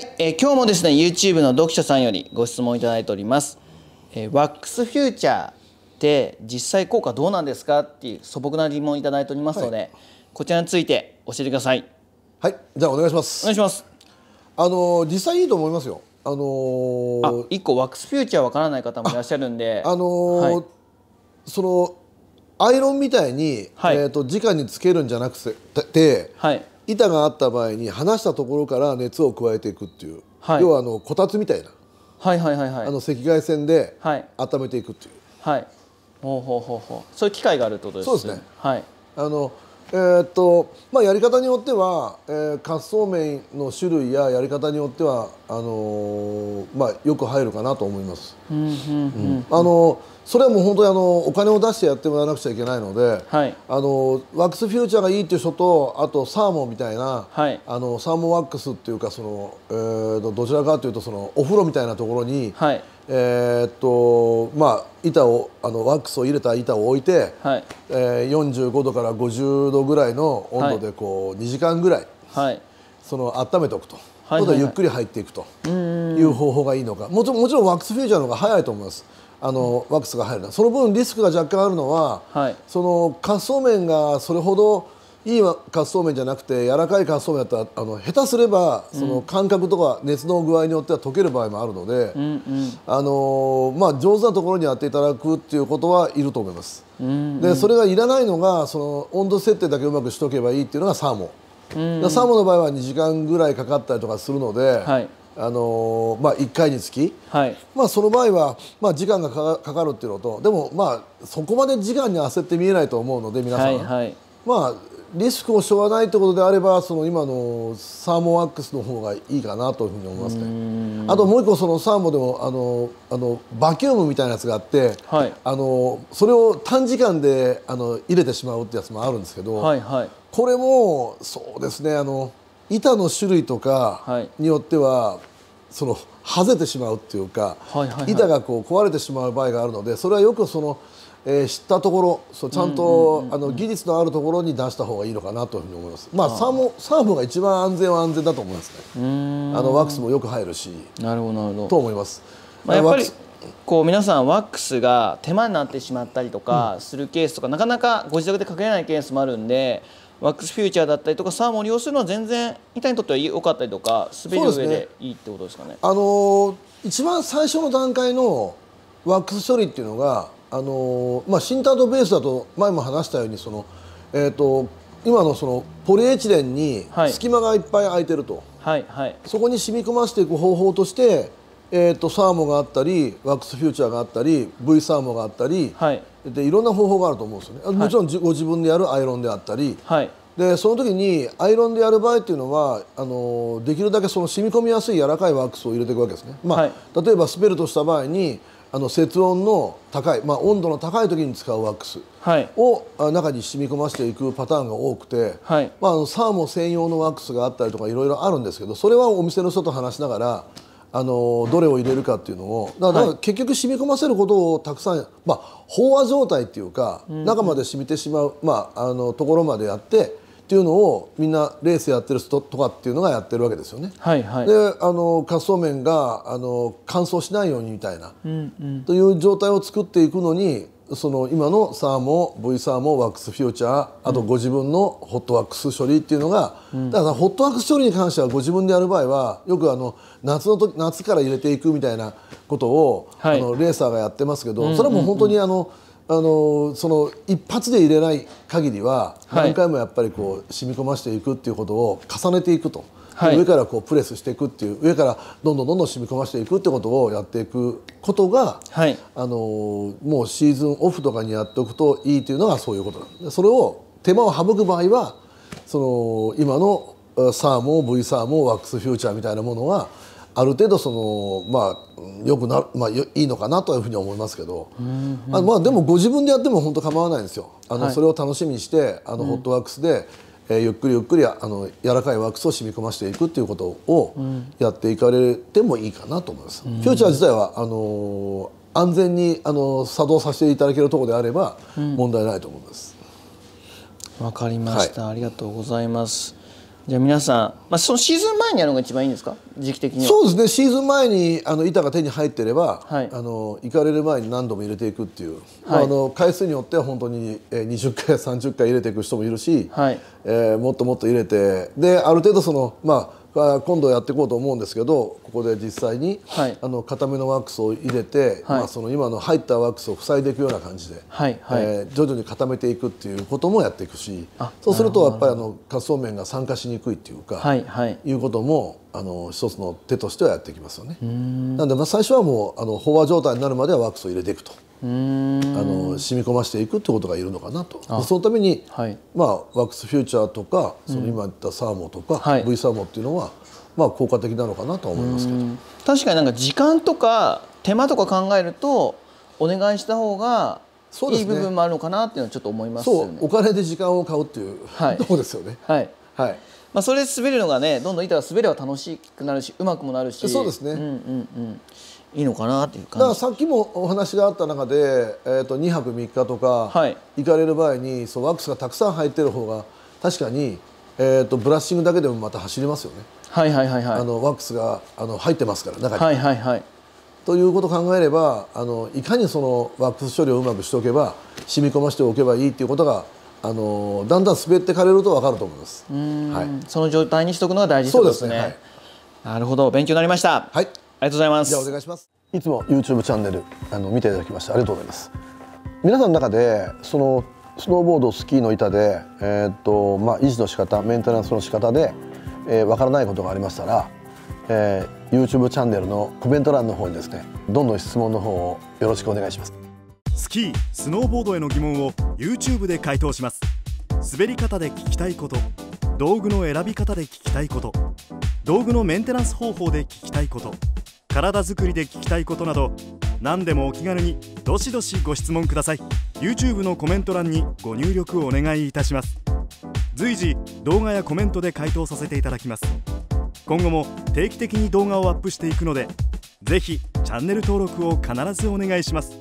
はい、えー、今日もですね YouTube の読者さんよりご質問いただいております、えー、ワックスフューチャーって実際効果どうなんですかっていう素朴な疑問いただいておりますので、はい、こちらについて教えてくださいはいじゃあお願いしますお願いしますあのー、実際いいと思いますよあのー、あ一個ワックスフューチャーわからない方もいらっしゃるんであのーはい、そのアイロンみたいに、はい、えーと、と直につけるんじゃなくて、はい、板があった場合に離したところから熱を加えていくっていう、はい、要はあのこたつみたいな、はいはいはいはい、あの赤外線で温めていくっていう、はい、ほうほうほうほうそういう機械があるってことですねそうですね、はい、あのえー、っとまあ、やり方によっては、えー、滑走面の種類ややり方によってはあのー、まあ、よく入るかなと思います。うん、あのそれはもう本当にあのお金を出してやってもらわなくちゃいけないので、はい、あのワックスフューチャーがいいっていう人とあとサーモンみたいな、はい、あのサーモンワックスっていうかその、えー、どちらかというとそのお風呂みたいなところに。はいえー、っとまあ板をあのワックスを入れた板を置いて、はいえー、45度から50度ぐらいの温度でこう、はい、2時間ぐらい、はい、その温めておくと。はいはいはい、ゆっくり入っていくという方法がいいのかもちもちろんワックスフューチャーの方が早いと思いますあの、うん、ワックスが入るのはその分リスクが若干あるのは、はい、その滑走面がそれほどいい滑走面じゃなくて柔らかい滑走面うだったらあの下手すればその感覚とか熱の具合によっては溶ける場合もあるので、うんうん、あのまあ、上手なところにやっていただくっていうことはいると思います。うんうん、でそれがいらないのがその温度設定だけうまくしとけばいいっていうのがサーモン、うん、サーモンの場合は2時間ぐらいかかったりとかするので、はい、あのまあ、1回につき、はい、まあ、その場合は、まあ、時間がかかるっていうのとでも、まあ、そこまで時間に焦って見えないと思うので皆さん、はいはい、まあリスクを背負わないということであればその今のサーモンワックスの方がいいかなというふうに思いますねあともう一個そのサーモンでもあのあのバキュームみたいなやつがあって、はい、あのそれを短時間であの入れてしまうってやつもあるんですけど、はいはい、これもそうですねあの板の種類とかによっては、はい、そのはぜてしまうっていうか、はいはいはい、板がこう壊れてしまう場合があるのでそれはよくその。えー、知ったところそうちゃんと、あの技術のあるところに出した方がいいのかなというふうに思います、まあ、サーモサーモが一番安全は安全だと思いますねあのワックスもよく入るしなるほどなるほどと思います、まあ、やっぱりこう皆さんワックスが手間になってしまったりとかするケースとか、うん、なかなかご自宅でかけれないケースもあるんでワックスフューチャーだったりとかサーモンを利用するのは全然板にとっては良かったりとか滑り上でいいってことですかね、ね、あのー、一番最初の段階のワックス処理っていうのがあのまあ、シンタートベースだと前も話したようにその、えーと、今のそのポリエチレンに隙間がいっぱい空いてると、はいはい、はい、そこに染み込ませていく方法として、えーと、サーモがあったりワックスフューチャーがあったり V サーモがあったり、はい、でいろんな方法があると思うんですよねもちろん、ご自分でやるアイロンであったり、はい、でその時にアイロンでやる場合っていうのはあのできるだけその染み込みやすい柔らかいワックスを入れていくわけですね、まあ例えばスペルとした場合にあの節温の高い、まあ、温度の高い時に使うワックスを、中に染み込ませていくパターンが多くて、はい、まあ、あのサーモ専用のワックスがあったりとかいろいろあるんですけどそれはお店の人と話しながらあのどれを入れるかっていうのをだから結局染み込ませることをたくさん、まあ、飽和状態っていうか中まで染みてしまう、まあ、あのところまでやって。っていうのをみんなレースやってる人とかっていうのがやってるわけですよね。はいはい、であの滑走面があの乾燥しないようにみたいな、うんうん、という状態を作っていくのにその今のサーモ V サーモワックスフューチャーあとご自分のホットワックス処理っていうのが、うん、だからホットワックス処理に関してはご自分でやる場合はよくあの夏の時夏から入れていくみたいなことを、はい、あのレーサーがやってますけど、うんうんうん、それも本当にあの。うんあのその一発で入れない限りは何回もやっぱりこう染み込ませていくっていうことを重ねていくと、はい、上からこうプレスしていくっていう上からどんどんどんどん染み込ませていくってことをやっていくことが、はい、あのもうシーズンオフとかにやっておくといいというのがそういうことなんでそれを手間を省く場合はその今のサーモン V サーモンワックスフューチャーみたいなものはある程度そのまあよくなる、まあいいのかなというふうに思いますけど、うんうん、あまあでもご自分でやっても本当構わないんですよ。あの、はい、それを楽しみにしてあの、ホットワークスで、えー、ゆっくりゆっくりあの柔らかいワックスを染み込ませていくっていうことをやっていかれてもいいかなと思います。うん、フューチャー自体はあの安全にあの作動させていただけるところであれば問題ないと思います。わ、うん、かりました、はい、ありがとうございます。じゃあ皆さん、まあ、そのシーズン前にやるのが一番いいんですか時期的にそうですねシーズン前にあの板が手に入ってれば、はい、あの行かれる前に何度も入れていくっていう、はい、まあ、あの回数によっては本当に20回30回入れていく人もいるし、はいえー、もっともっと入れてである程度そのまあ今度やっていこうと思うんですけどここで実際に、はい、あの固めのワックスを入れて、はい、まあ、その今の入ったワックスを塞いでいくような感じで、はいはい、えー、徐々に固めていくっていうこともやっていくしそうするとやっぱりあの滑走面が酸化しにくいっていうか、はいはい、いうこともあの一つの手としてはやっていきますよね。なのでまあ最初はもうあの飽和状態になるまではワックスを入れていくとあの染み込ましていくってことがいるのかなとそのために、はい、まあ、ワックスフューチャーとかその今言ったサーモとか、うんはい、V サーモっていうのは、まあ、効果的なのかなとは思いますけど確かになんか時間とか手間とか考えるとお願いした方がそうです、ね、いい部分もあるのかなっていうのはちょっと思います、ね、お金で時間を買うっていう、はい、こですよね。はい、はいまあ、それで滑るのがねどんどん板が滑れば楽しくなるしうまくもなるしそうですね、うんうんうん、いいのかなっていう感じだからさっきもお話があった中で、えー、と2泊3日とか行かれる場合に、はい、そうワックスがたくさん入ってる方が確かに、えーと、ブラッシングだけでもまた走りますよね。はいはいはいはい、あのワックスがあの入ってますから中に。はいはいはい、ということを考えればあのいかにそのワックス処理をうまくしておけば染み込ませておけばいいっていうことがあのだんだん滑ってかれると分かると思います、はい、その状態にしとくのが大事、ね、そうですね、はい、なるほど勉強になりましたはいありがとうございますじゃお願いしますいつも y o u t u b チャンネルあの見ていただきましてありがとうございます皆さんの中でそのスノーボードスキーの板で、えー、っとまあ、維持の仕方メンテナンスの仕方で、えー、分からないことがありましたら、えー、YouTube チャンネルのコメント欄の方にですねどんどん質問の方をよろしくお願いします。スキースノーボードへの疑問を YouTube で回答します滑り方で聞きたいこと道具の選び方で聞きたいこと道具のメンテナンス方法で聞きたいこと体づくりで聞きたいことなど何でもお気軽にどしどしご質問ください YouTube のコメント欄にご入力お願いいたします随時動画やコメントで回答させていただきます今後も定期的に動画をアップしていくのでぜひチャンネル登録を必ずお願いします